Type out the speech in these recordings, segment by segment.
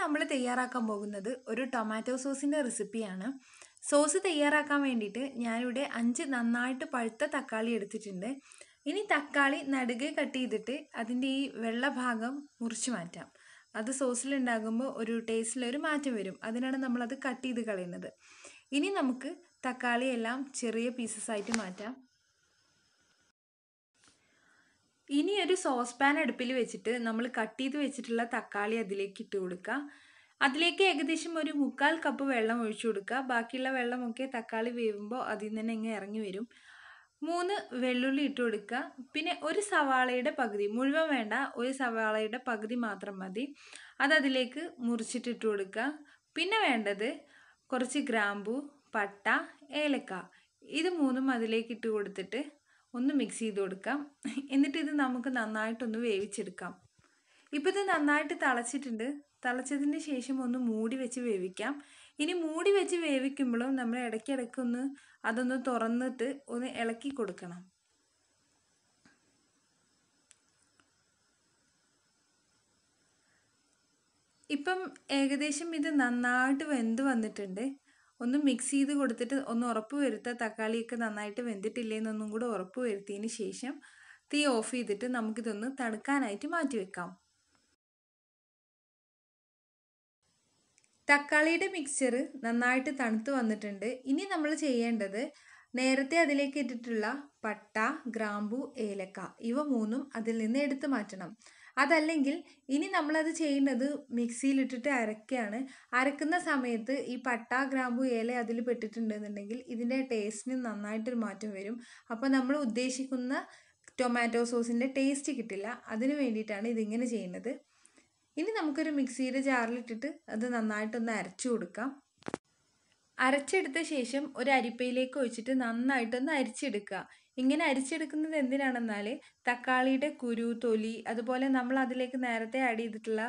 നമ്മൾ തയ്യാറാക്കാൻ പോകുന്നത് ഒരു ടൊമാറ്റോ സോസിൻ്റെ റെസിപ്പിയാണ് സോസ് തയ്യാറാക്കാൻ വേണ്ടിയിട്ട് ഞാനിവിടെ അഞ്ച് നന്നായിട്ട് പഴുത്ത തക്കാളി എടുത്തിട്ടുണ്ട് ഇനി തക്കാളി നടുകെ കട്ട് ചെയ്തിട്ട് അതിൻ്റെ ഈ വെള്ള ഭാഗം മുറിച്ച് മാറ്റാം അത് സോസിലുണ്ടാകുമ്പോൾ ഒരു ടേസ്റ്റിലൊരു മാറ്റം വരും അതിനാണ് നമ്മളത് കട്ട് ചെയ്ത് കളയുന്നത് ഇനി നമുക്ക് തക്കാളിയെല്ലാം ചെറിയ പീസസ് ആയിട്ട് മാറ്റാം ഇനി ഒരു സോസ് പാൻ അടുപ്പിൽ വെച്ചിട്ട് നമ്മൾ കട്ട് ചെയ്ത് വെച്ചിട്ടുള്ള തക്കാളി അതിലേക്ക് ഇട്ട് കൊടുക്കുക അതിലേക്ക് ഏകദേശം ഒരു മുക്കാൽ കപ്പ് വെള്ളം ഒഴിച്ചു കൊടുക്കുക ബാക്കിയുള്ള വെള്ളമൊക്കെ തക്കാളി വേവുമ്പോൾ അതിൽ നിന്ന് തന്നെ ഇങ്ങനെ ഇറങ്ങി വരും മൂന്ന് വെള്ളുള്ളി ഇട്ട് കൊടുക്കുക പിന്നെ ഒരു സവാളയുടെ പകുതി മുഴുവൻ വേണ്ട ഒരു സവാളയുടെ പകുതി മാത്രം മതി അത് അതിലേക്ക് മുറിച്ചിട്ടിട്ട് കൊടുക്കുക പിന്നെ വേണ്ടത് കുറച്ച് ഗ്രാമ്പു പട്ട ഏലക്ക ഇത് മൂന്നും അതിലേക്ക് ഇട്ട് കൊടുത്തിട്ട് ഒന്ന് മിക്സ് ചെയ്ത് കൊടുക്കാം എന്നിട്ട് ഇത് നമുക്ക് നന്നായിട്ടൊന്ന് വേവിച്ചെടുക്കാം ഇപ്പോൾ ഇത് നന്നായിട്ട് തിളച്ചിട്ടുണ്ട് തിളച്ചതിന് ശേഷം ഒന്ന് മൂടി വെച്ച് വേവിക്കാം ഇനി മൂടി വെച്ച് വേവിക്കുമ്പോഴും നമ്മൾ ഇടയ്ക്കിടയ്ക്ക് ഒന്ന് അതൊന്ന് തുറന്നിട്ട് ഒന്ന് ഇളക്കി കൊടുക്കണം ഇപ്പം ഏകദേശം ഇത് നന്നായിട്ട് വെന്ത് വന്നിട്ടുണ്ട് ഒന്ന് മിക്സ് ചെയ്ത് കൊടുത്തിട്ട് ഒന്ന് ഉറപ്പ് വരുത്തുക തക്കാളിയൊക്കെ നന്നായിട്ട് വെന്തിട്ടില്ലേ എന്നൊന്നും കൂടെ ഉറപ്പ് വരുത്തിയതിന് ശേഷം തീ ഓഫ് ചെയ്തിട്ട് നമുക്കിതൊന്ന് തണുക്കാനായിട്ട് മാറ്റി വെക്കാം തക്കാളിയുടെ മിക്സ്ചർ നന്നായിട്ട് തണുത്ത് വന്നിട്ടുണ്ട് ഇനി നമ്മൾ ചെയ്യേണ്ടത് നേരത്തെ അതിലേക്ക് ഇട്ടിട്ടുള്ള പട്ട ഗ്രാമ്പു ഏലക്ക ഇവ മൂന്നും അതിൽ നിന്ന് എടുത്തു മാറ്റണം അതല്ലെങ്കിൽ ഇനി നമ്മളത് ചെയ്യുന്നത് മിക്സിയിലിട്ടിട്ട് അരക്കുകയാണ് അരക്കുന്ന സമയത്ത് ഈ പട്ട ഗ്രാമ്പു ഏല അതിൽ പെട്ടിട്ടുണ്ടെന്നുണ്ടെങ്കിൽ ഇതിൻ്റെ ടേസ്റ്റിന് നന്നായിട്ടൊരു മാറ്റം വരും അപ്പോൾ നമ്മൾ ഉദ്ദേശിക്കുന്ന ടൊമാറ്റോ സോസിൻ്റെ ടേസ്റ്റ് കിട്ടില്ല അതിന് വേണ്ടിയിട്ടാണ് ഇതിങ്ങനെ ചെയ്യുന്നത് ഇനി നമുക്കൊരു മിക്സിയുടെ ജാറിലിട്ടിട്ട് അത് നന്നായിട്ടൊന്ന് അരച്ചു കൊടുക്കാം അരച്ചെടുത്ത ശേഷം ഒരു അരിപ്പയിലേക്ക് ഒഴിച്ചിട്ട് നന്നായിട്ടൊന്ന് അരിച്ചെടുക്കുക ഇങ്ങനെ അരിച്ചെടുക്കുന്നത് എന്തിനാണെന്നാൽ തക്കാളിയുടെ കുരു തൊലി അതുപോലെ നമ്മൾ അതിലേക്ക് നേരത്തെ ആഡ് ചെയ്തിട്ടുള്ള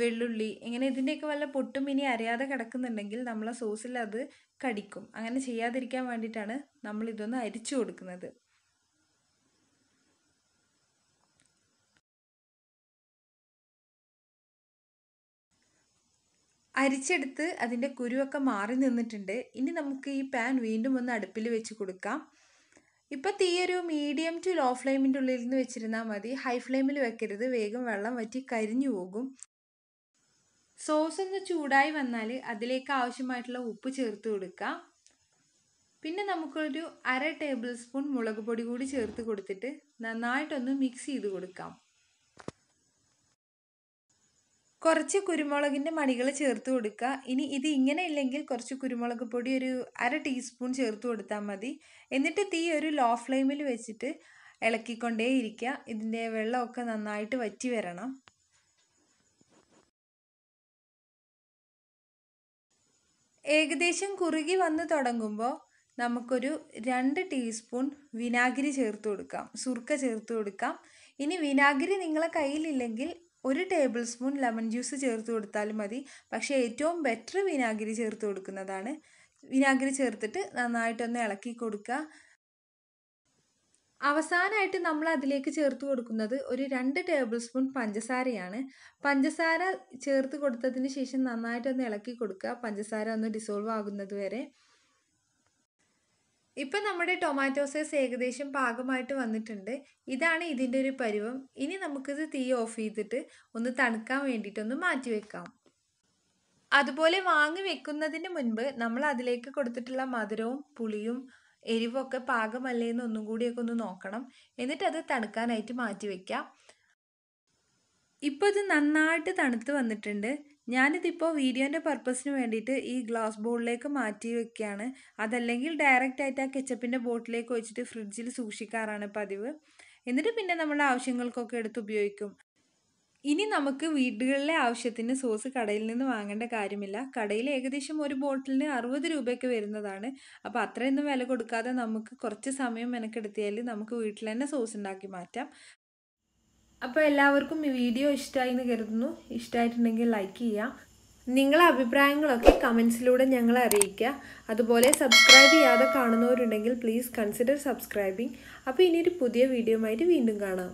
വെള്ളുള്ളി ഇങ്ങനെ ഇതിൻ്റെയൊക്കെ വല്ല പൊട്ടും ഇനി അറിയാതെ കിടക്കുന്നുണ്ടെങ്കിൽ നമ്മൾ സോസിൽ അത് കടിക്കും അങ്ങനെ ചെയ്യാതിരിക്കാൻ വേണ്ടിയിട്ടാണ് നമ്മൾ ഇതൊന്ന് അരിച്ചു കൊടുക്കുന്നത് അരിച്ചെടുത്ത് അതിൻ്റെ കുരുവൊക്കെ മാറി നിന്നിട്ടുണ്ട് ഇനി നമുക്ക് ഈ പാൻ വീണ്ടും ഒന്ന് അടുപ്പിൽ വെച്ച് കൊടുക്കാം ഇപ്പോൾ തീ ഒരു മീഡിയം ടു ലോ ഫ്ലെയിമിൻ്റെ ഉള്ളിൽ നിന്ന് വെച്ചിരുന്നാൽ മതി ഹൈ ഫ്ലെയിമിൽ വെക്കരുത് വേഗം വെള്ളം വറ്റി കരിഞ്ഞു പോകും സോസ് ഒന്ന് ചൂടായി വന്നാൽ അതിലേക്ക് ആവശ്യമായിട്ടുള്ള ഉപ്പ് ചേർത്ത് കൊടുക്കുക പിന്നെ നമുക്കൊരു അര ടേബിൾ സ്പൂൺ മുളക് പൊടി കൂടി ചേർത്ത് കൊടുത്തിട്ട് നന്നായിട്ടൊന്ന് മിക്സ് ചെയ്ത് കൊടുക്കാം കുറച്ച് കുരുമുളകിൻ്റെ മണികൾ ചേർത്ത് കൊടുക്കുക ഇനി ഇത് ഇങ്ങനെ ഇല്ലെങ്കിൽ കുറച്ച് കുരുമുളക് പൊടി ഒരു അര ടീസ്പൂൺ ചേർത്ത് കൊടുത്താൽ മതി എന്നിട്ട് തീ ഒരു ലോ ഫ്ലെയിമിൽ വെച്ചിട്ട് ഇളക്കിക്കൊണ്ടേയിരിക്കുക ഇതിൻ്റെ വെള്ളമൊക്കെ നന്നായിട്ട് വറ്റി വരണം ഏകദേശം കുറുകി വന്ന് തുടങ്ങുമ്പോൾ നമുക്കൊരു രണ്ട് ടീസ്പൂൺ വിനാഗിരി ചേർത്ത് കൊടുക്കാം സുർക്ക ചേർത്ത് കൊടുക്കാം ഇനി വിനാഗിരി നിങ്ങളെ കയ്യിലില്ലെങ്കിൽ ഒരു ടേബിൾ സ്പൂൺ ലെമൺ ജ്യൂസ് ചേർത്ത് കൊടുത്താലും മതി പക്ഷേ ഏറ്റവും ബെറ്റർ വിനാഗിരി ചേർത്ത് കൊടുക്കുന്നതാണ് വിനാഗിരി ചേർത്തിട്ട് നന്നായിട്ടൊന്ന് ഇളക്കി കൊടുക്കുക അവസാനമായിട്ട് നമ്മൾ അതിലേക്ക് ചേർത്ത് കൊടുക്കുന്നത് ഒരു രണ്ട് ടേബിൾ സ്പൂൺ പഞ്ചസാരയാണ് പഞ്ചസാര ചേർത്ത് കൊടുത്തതിന് ശേഷം നന്നായിട്ടൊന്ന് ഇളക്കി കൊടുക്കുക പഞ്ചസാര ഒന്ന് ഡിസോൾവ് ആകുന്നത് വരെ ഇപ്പം നമ്മുടെ ടൊമാറ്റോ സോസ് ഏകദേശം പാകമായിട്ട് വന്നിട്ടുണ്ട് ഇതാണ് ഇതിൻ്റെ ഒരു പരുവം ഇനി നമുക്കിത് തീ ഓഫ് ചെയ്തിട്ട് ഒന്ന് തണുക്കാൻ വേണ്ടിയിട്ടൊന്ന് മാറ്റി വെക്കാം അതുപോലെ വാങ്ങി വെക്കുന്നതിന് മുൻപ് നമ്മൾ അതിലേക്ക് കൊടുത്തിട്ടുള്ള മധുരവും പുളിയും എരിവൊക്കെ പാകമല്ലേ എന്ന് ഒന്നും കൂടിയൊക്കെ ഒന്ന് നോക്കണം എന്നിട്ട് അത് തണുക്കാനായിട്ട് മാറ്റി വെക്കാം ഇപ്പോൾ ഇത് നന്നായിട്ട് തണുത്ത് വന്നിട്ടുണ്ട് ഞാനിതിപ്പോൾ വീഡിയോൻ്റെ പർപ്പസിന് വേണ്ടിയിട്ട് ഈ ഗ്ലാസ് ബോളിലേക്ക് മാറ്റി വെക്കുകയാണ് അതല്ലെങ്കിൽ ഡയറക്റ്റ് ആയിട്ട് ആ കെച്ചപ്പിൻ്റെ ബോട്ടിലേക്ക് വെച്ചിട്ട് ഫ്രിഡ്ജിൽ സൂക്ഷിക്കാറാണ് പതിവ് എന്നിട്ട് പിന്നെ നമ്മൾ ആവശ്യങ്ങൾക്കൊക്കെ എടുത്ത് ഉപയോഗിക്കും ഇനി നമുക്ക് വീടുകളിലെ ആവശ്യത്തിന് സോസ് കടയിൽ നിന്ന് വാങ്ങേണ്ട കാര്യമില്ല കടയിൽ ഏകദേശം ഒരു ബോട്ടിലിന് അറുപത് രൂപയൊക്കെ വരുന്നതാണ് അപ്പോൾ അത്രയൊന്നും വില കൊടുക്കാതെ നമുക്ക് കുറച്ച് സമയം മെനക്കെടുത്തിയാൽ നമുക്ക് വീട്ടിൽ തന്നെ സോസ് ഉണ്ടാക്കി മാറ്റാം അപ്പോൾ എല്ലാവർക്കും ഈ വീഡിയോ ഇഷ്ടമായി എന്ന് കരുതുന്നു ഇഷ്ടമായിട്ടുണ്ടെങ്കിൽ ലൈക്ക് ചെയ്യുക നിങ്ങളുടെ അഭിപ്രായങ്ങളൊക്കെ കമൻസിലൂടെ ഞങ്ങളെ അറിയിക്കുക അതുപോലെ സബ്സ്ക്രൈബ് ചെയ്യാതെ കാണുന്നവരുണ്ടെങ്കിൽ പ്ലീസ് കൺസിഡർ സബ്സ്ക്രൈബിങ് അപ്പോൾ ഇനിയൊരു പുതിയ വീഡിയോ ആയിട്ട് വീണ്ടും കാണാം